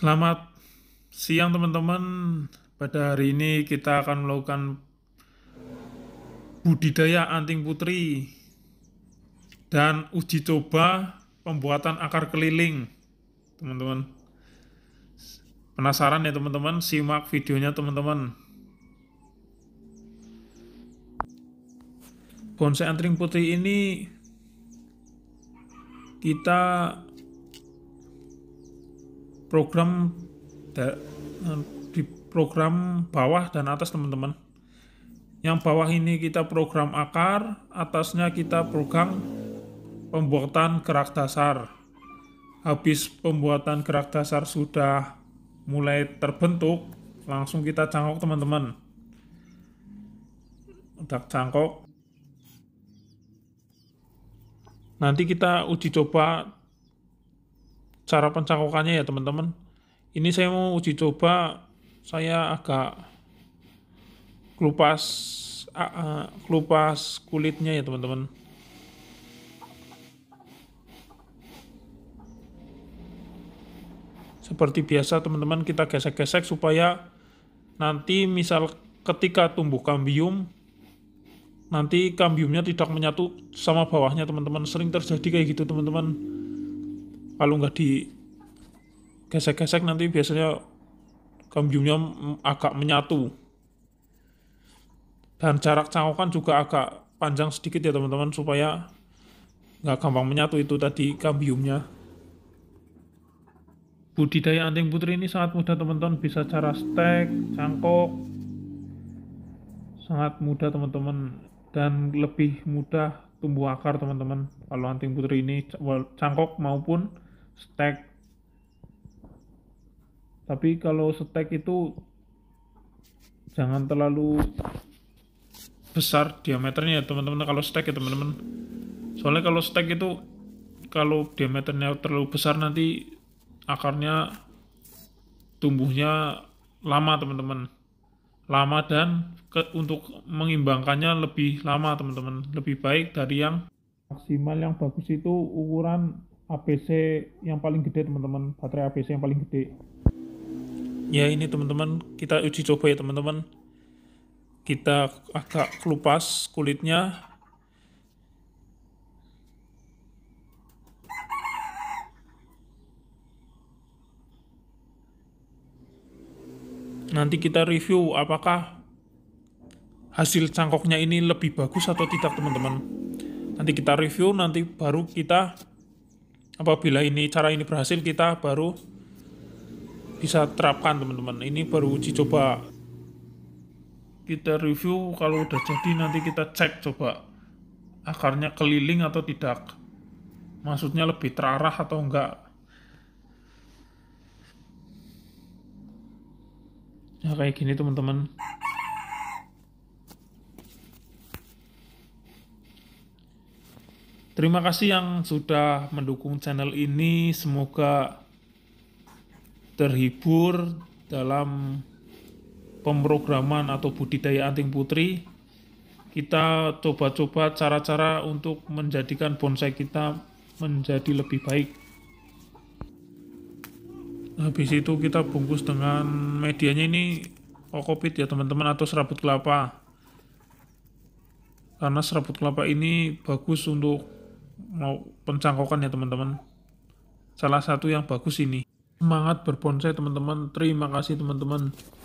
Selamat siang teman-teman. Pada hari ini kita akan melakukan budidaya anting putri dan uji coba pembuatan akar keliling. Teman-teman. Penasaran ya teman-teman? Simak videonya teman-teman. Bonsai anting putri ini kita program di program bawah dan atas teman-teman. Yang bawah ini kita program akar, atasnya kita program pembuatan gerak dasar. Habis pembuatan gerak dasar sudah mulai terbentuk, langsung kita cangkok teman-teman. Udah cangkok. Nanti kita uji coba cara pencangkukannya ya teman-teman ini saya mau uji coba saya agak kelupas uh, kelupas kulitnya ya teman-teman seperti biasa teman-teman kita gesek-gesek supaya nanti misal ketika tumbuh kambium nanti kambiumnya tidak menyatu sama bawahnya teman-teman sering terjadi kayak gitu teman-teman kalau nggak gesek gesek nanti biasanya kambiumnya agak menyatu dan jarak cangkokan juga agak panjang sedikit ya teman-teman supaya nggak gampang menyatu itu tadi kambiumnya budidaya anting putri ini sangat mudah teman-teman bisa cara stek, cangkok sangat mudah teman-teman dan lebih mudah tumbuh akar teman-teman kalau anting putri ini cangkok maupun stack tapi kalau stack itu jangan terlalu besar diameternya ya teman-teman kalau stack ya teman-teman soalnya kalau stack itu kalau diameternya terlalu besar nanti akarnya tumbuhnya lama teman-teman lama dan ke, untuk mengimbangkannya lebih lama teman-teman lebih baik dari yang maksimal yang bagus itu ukuran APC yang paling gede teman-teman baterai APC yang paling gede ya ini teman-teman kita uji coba ya teman-teman kita agak kelupas kulitnya nanti kita review apakah hasil cangkoknya ini lebih bagus atau tidak teman-teman nanti kita review nanti baru kita apabila ini cara ini berhasil kita baru bisa terapkan teman-teman ini baru uji coba kita review kalau udah jadi nanti kita cek coba akarnya keliling atau tidak maksudnya lebih terarah atau enggak ya kayak gini teman-teman Terima kasih yang sudah mendukung channel ini. Semoga terhibur dalam pemrograman atau budidaya anting putri. Kita coba-coba cara-cara untuk menjadikan bonsai kita menjadi lebih baik. Habis itu kita bungkus dengan medianya ini kokopit ya teman-teman atau serabut kelapa. Karena serabut kelapa ini bagus untuk mau pencangkokan ya teman-teman. Salah satu yang bagus ini. Semangat berbonsai teman-teman. Terima kasih teman-teman.